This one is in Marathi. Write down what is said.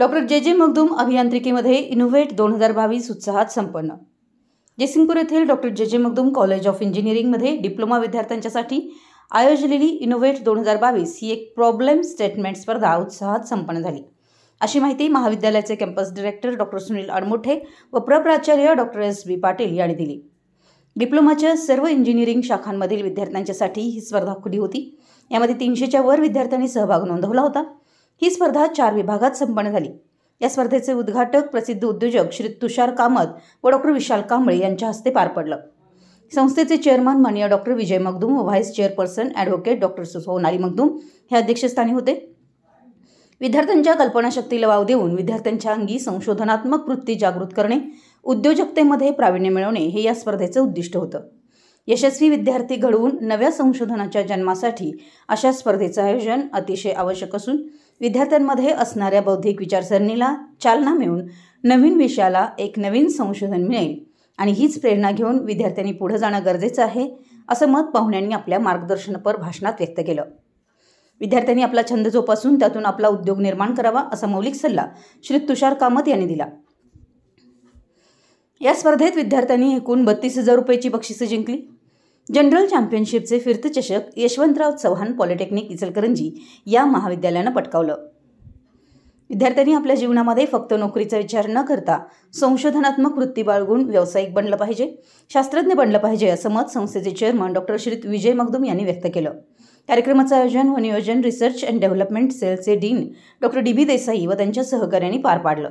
डॉक्टर जे जे मगदूम अभियांत्रिकीमध्ये इनोव्हेट दोन हजार बावीस उत्साहात संपन्न जयसिंगपूर येथील doctor J J Magdum college of इंजिनिअरिंगमध्ये डिप्लोमा विद्यार्थ्यांच्यासाठी आयोजलेली इनोव्हेट दोन हजार बावीस ही एक प्रॉब्लेम स्टेटमेंट स्पर्धा उत्साहात संपन्न झाली अशी माहिती महाविद्यालयाचे campus director doctor Sunil Admothe व प्रप्राचार्य डॉक्टर एस बी पाटील यांनी दिली डिप्लोमाच्या सर्व इंजिनिअरिंग शाखांमधील विद्यार्थ्यांच्यासाठी ही स्पर्धा खुली होती यामध्ये तीनशेच्या वर विद्यार्थ्यांनी सहभाग नोंदवला होता ही स्पर्धा चार विभागात संपन्न झाली या स्पर्धेचे उद्घाटक प्रसिद्ध उद्योजक श्री तुषार कामत व डॉक्टर विशाल कांबळे यांच्या हस्ते पार पडलं संस्थेचे चेअरमन मान्य डॉक्टर विजय मगदूम व vice chairperson advocate doctor Sonali Magdum हे अध्यक्षस्थानी होते विद्यार्थ्यांच्या कल्पनाशक्तीला वाव देऊन विद्यार्थ्यांच्या अंगी संशोधनात्मक वृत्ती जागृत करणे उद्योजकतेमध्ये प्रावीण्य मिळवणे हे या स्पर्धेचं उद्दिष्ट होतं यशस्वी विद्यार्थी घडवून नव्या संशोधनाच्या जन्मासाठी अशा स्पर्धेचं आयोजन अतिशय आवश्यक असून विद्यार्थ्यांमध्ये असणाऱ्या बौद्धिक विचारसरणीला चालना मिळून नवीन विषयाला एक नवीन संशोधन मिळेल आणि हीच प्रेरणा घेऊन विद्यार्थ्यांनी पुढे जाणं गरजेचं आहे असं मत पाहुण्यांनी आपल्या मार्गदर्शनपर भाषणात व्यक्त केलं विद्यार्थ्यांनी आपला छंद जोपासून त्यातून आपला उद्योग निर्माण करावा असा मौलिक सल्ला श्री तुषार कामत यांनी दिला या स्पर्धेत विद्यार्थ्यांनी एकूण बत्तीस हजार रुपयाची बक्षिसं जिंकली जनरल चॅम्पियनशिपचे फिरते चषक यशवंतराव चव्हाण पॉलिटेक्निक इचलकरंजी या महाविद्यालयानं पटकावलं विद्यार्थ्यांनी आपल्या जीवनामध्ये फक्त नोकरीचा विचार न करता संशोधनात्मक वृत्ती बाळगून व्यावसायिक बनलं पाहिजे शास्त्रज्ञ बनलं पाहिजे असं मत संस्थेचे चेअरमन डॉक्टर श्री विजय मगदुम यांनी व्यक्त केलं कार्यक्रमाचं आयोजन व नियोजन रिसर्च अँड डेव्हलपमेंट सेलचे dean doctor D B Desai व त्यांच्या सहकाऱ्यांनी पार पाडलं